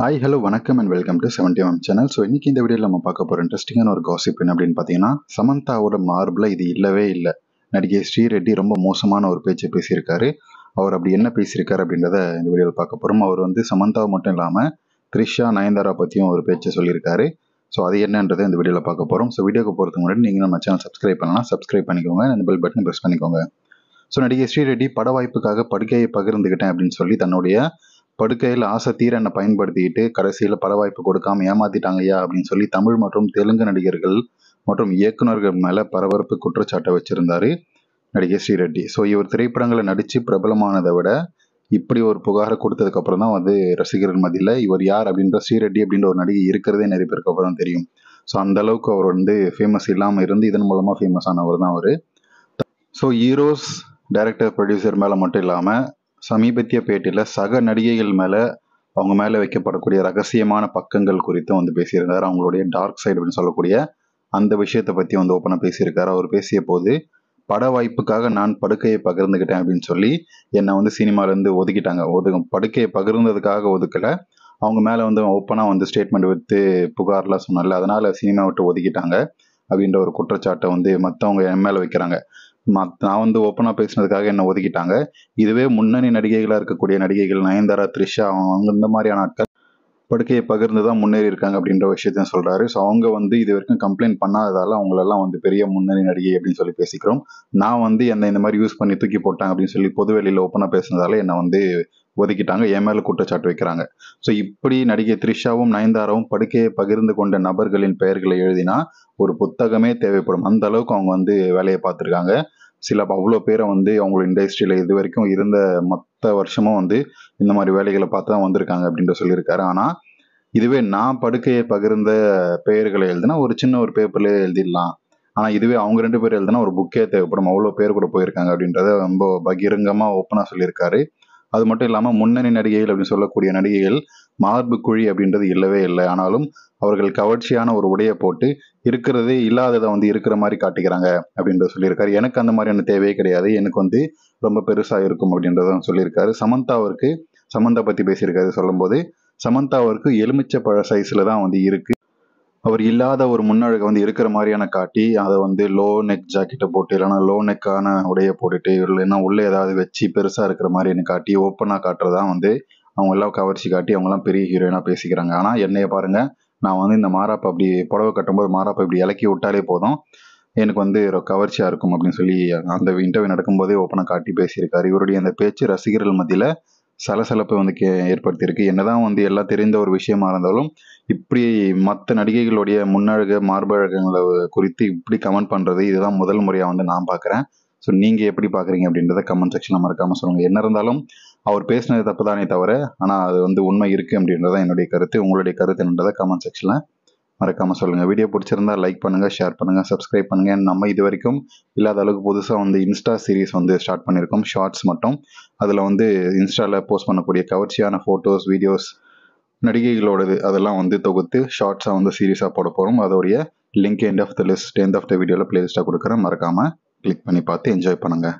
hi hello வணக்கம் and welcome to seventy one channel so இன்றைக்கி இந்த வீடியோவில் நம்ம பார்க்க போகிற இன்ட்ரெஸ்டிங்கான ஒரு காசிப் என்ன அப்படின்னு பார்த்தீங்கன்னா சமந்தாவோட மார்பில் இது இல்லவே இல்லை நடிகை ஸ்ரீரெட்டி ரொம்ப மோசமான ஒரு பேச்சை பேசியிருக்காரு அவர் அப்படி என்ன பேசியிருக்காரு அப்படின்றத இந்த வீடியோவில் பார்க்க போகிறோம் அவர் வந்து சமந்தாவை மட்டும் இல்லாமல் த்ரிஷா நயன்தாரா பற்றியும் ஒரு பேச்சை சொல்லியிருக்காரு ஸோ அது என்னன்றதை இந்த வீடியோவில் பார்க்க போகிறோம் ஸோ வீடியோக்கு போகிறதுக்கு முன்னாடி நீங்கள் நம்ம சேனல் சப்ஸ்கிரைப் பண்ணலாம் சப்ஸ்கிரைப் பண்ணிக்கோங்க அந்த பெல் பட்டன் ப்ரெஸ் பண்ணிக்கோங்க ஸோ நடிகை ஸ்ரீரெட்டி பட வாய்ப்புக்காக படுக்கையை பகிர்ந்துக்கிட்டேன் அப்படின்னு சொல்லி தன்னுடைய படுக்கையில் ஆசத்தீர என்னை பயன்படுத்திக்கிட்டு கடைசியில் பல வாய்ப்பு கொடுக்காம ஏமாத்திட்டாங்கய்யா அப்படின்னு சொல்லி தமிழ் மற்றும் தெலுங்கு நடிகர்கள் மற்றும் இயக்குநர்கள் மேலே பரபரப்பு குற்றச்சாட்டை வச்சிருந்தாரு நடிகை ஸ்ரீரெட்டி ஸோ இவர் திரைப்படங்களை நடித்து பிரபலமானதை விட இப்படி ஒரு புகாரை அப்புறம் தான் வந்து ரசிகர்கள் மதியில் இவர் யார் அப்படின்ற ஸ்ரீரெட்டி அப்படின்ற ஒரு நடிகை இருக்கிறதே நிறைய பேருக்கு அப்புறம் தான் தெரியும் ஸோ அந்த அளவுக்கு அவர் வந்து ஃபேமஸ் இல்லாமல் இருந்து இதன் மூலமாக ஃபேமஸ் ஆனவர் தான் அவர் ஸோ ஹீரோஸ் டைரக்டர் ப்ரொடியூசர் மேலே மட்டும் இல்லாமல் சமீபத்திய பேட்டியில் சக நடிகைகள் மேலே அவங்க மேலே வைக்கப்படக்கூடிய ரகசியமான பக்கங்கள் குறித்தும் வந்து பேசியிருந்தார் அவங்களுடைய டார்க் சைடு அப்படின்னு சொல்லக்கூடிய அந்த விஷயத்தை பற்றி வந்து ஓப்பனாக பேசியிருக்காரு அவர் பேசிய போது பட வாய்ப்புக்காக நான் படுக்கையை பகிர்ந்துக்கிட்டேன் அப்படின்னு சொல்லி என்னை வந்து சினிமாலேருந்து ஒதுக்கிட்டாங்க ஒதுக்க படுக்கையை பகிர்ந்ததுக்காக ஒதுக்கலை அவங்க மேலே வந்து ஓப்பனாக வந்து ஸ்டேட்மெண்ட் வித்து புகார்லாம் சொன்னல அதனால் சினிமா விட்டு ஒதுக்கிட்டாங்க அப்படின்ற ஒரு குற்றச்சாட்டை வந்து மற்றவங்க என் மேலே வைக்கிறாங்க நான் வந்து ஓப்பனாக பேசினதுக்காக என்னை ஒதுக்கிட்டாங்க இதுவே முன்னணி நடிகைகளாக இருக்கக்கூடிய நடிகைகள் நயன்தாரா த்ரிஷா அவங்க இந்த மாதிரியான ஆட்கள் படுக்கையை பகிர்ந்து தான் முன்னேறி இருக்காங்க அப்படின்ற விஷயத்தையும் சொல்றாரு ஸோ அவங்க வந்து இது வரைக்கும் கம்ப்ளைண்ட் பண்ணாததால அவங்களெல்லாம் வந்து பெரிய முன்னணி நடிகை அப்படின்னு சொல்லி பேசிக்கிறோம் நான் வந்து என்னை இந்த மாதிரி யூஸ் பண்ணி தூக்கி போட்டாங்க அப்படின்னு சொல்லி பொதுவெளியில் ஓப்பனாக பேசினதால என்னை வந்து ஒதுக்கிட்டாங்க என் மேல குற்றச்சாட்டு வைக்கிறாங்க ஸோ இப்படி நடிகை த்ரிஷாவும் நயன்தாராவும் படுக்கையை பகிர்ந்து கொண்ட நபர்களின் பெயர்களை எழுதினா ஒரு புத்தகமே தேவைப்படும் அந்த அளவுக்கு அவங்க வந்து வேலையை பார்த்துருக்காங்க சில அவ்வளோ பேரை வந்து அவங்களோட இண்டஸ்ட்ரியில் இது வரைக்கும் இருந்த மற்ற வருஷமும் வந்து இந்த மாதிரி வேலைகளை பார்த்து தான் வந்திருக்காங்க அப்படின்ற சொல்லியிருக்காரு ஆனால் இதுவே நான் படுக்கையை பகிர்ந்த பெயர்களை எழுதினா ஒரு சின்ன ஒரு பேப்பர்லேயே எழுதிடலாம் ஆனால் இதுவே அவங்க ரெண்டு பேர் எழுதினா ஒரு புக்கே தேவைப்படும் அவ்வளோ பேர் கூட போயிருக்காங்க அப்படின்றத ரொம்ப பகிரங்கமாக ஓப்பனாக சொல்லியிருக்காரு அது மட்டும் இல்லாமல் முன்னணி நடிகைகள் அப்படின்னு சொல்லக்கூடிய நடிகைகள் மார்பு குழி அப்படின்றது இல்லவே இல்லை ஆனாலும் அவர்கள் கவர்ச்சியான ஒரு உடையை போட்டு இருக்கிறதே இல்லாததை வந்து இருக்கிற மாதிரி காட்டிக்கிறாங்க அப்படின்றத சொல்லியிருக்காரு எனக்கு அந்த மாதிரியான தேவையே கிடையாது எனக்கு வந்து ரொம்ப பெருசாக இருக்கும் அப்படின்றத சொல்லியிருக்காரு சமந்தாவிற்கு சமந்தா பற்றி பேசியிருக்காரு சொல்லும்போது சமந்தாவிற்கு எலுமிச்சை பழ சைஸில் தான் வந்து இருக்குது அவர் இல்லாத ஒரு முன்னழகை வந்து இருக்கிற மாதிரியான காட்டி அதை வந்து லோ நெக் ஜாக்கெட்டை போட்டு இல்லைன்னா லோ நெக்கான உடையை போட்டுட்டு இல்லைன்னா உள்ளே ஏதாவது வச்சு பெருசாக இருக்கிற மாதிரியான காட்டி ஓப்பனாக காட்டுறதான் வந்து அவங்க எல்லாம் கவர்ச்சி காட்டி அவங்கெல்லாம் பெரிய ஹீரோயினாக பேசிக்கிறாங்க ஆனால் என்னைய பாருங்கள் நான் வந்து இந்த மாறாப்பை அப்படி புடவை கட்டும்போது மாறாப்பை இப்படி இலக்கி விட்டாலே போதும் எனக்கு வந்து கவர்ச்சியாக இருக்கும் அப்படின்னு சொல்லி அந்த இன்டர்வியூ நடக்கும்போதே ஓப்பனாக காட்டி பேசியிருக்காரு இவருடைய அந்த பேச்சு ரசிகர்கள் மத்தியில் சலசலப்பை வந்து கே ஏற்படுத்தியிருக்கு என்னதான் வந்து எல்லாம் தெரிந்த ஒரு விஷயமா இருந்தாலும் இப்படி மற்ற நடிகைகளுடைய முன்னழக மார்பழகங்களை குறித்து இப்படி கமெண்ட் பண்ணுறது இதுதான் முதல் முறையாக வந்து நான் பார்க்குறேன் ஸோ நீங்கள் எப்படி பார்க்குறீங்க அப்படின்றத கமெண்ட் செக்ஷனில் மறக்காமல் சொல்லுங்கள் என்ன இருந்தாலும் அவர் பேசினது தப்பு தானே தவிர ஆனால் அது வந்து உண்மை இருக்குது அப்படின்றத என்னுடைய கருத்து உங்களுடைய கருத்து என்னன்றத கமெண்ட் செக்ஷனில் மறக்காமல் சொல்லுங்கள் வீடியோ பிடிச்சிருந்தா லைக் பண்ணுங்கள் ஷேர் பண்ணுங்கள் சப்ஸ்கிரைப் பண்ணுங்கள் நம்ம இது வரைக்கும் இல்லாத அளவுக்கு புதுசாக வந்து இன்ஸ்டா சீரீஸ் வந்து ஸ்டார்ட் பண்ணியிருக்கோம் ஷார்ட்ஸ் மட்டும் அதில் வந்து இன்ஸ்டாவில் போஸ்ட் பண்ணக்கூடிய கவர்ச்சியான ஃபோட்டோஸ் வீடியோஸ் நடிகைகளோடது அதெல்லாம் வந்து தொகுத்து ஷார்ட்ஸாக வந்து சீரீஸாக போட போகிறோம் அதோடைய link end of the list end of the வீடியோவில் பிளேலிஸ்ட்டாக கொடுக்குறேன் மறக்காமல் கிளிக் பண்ணி பார்த்து என்ஜாய் பண்ணுங்கள்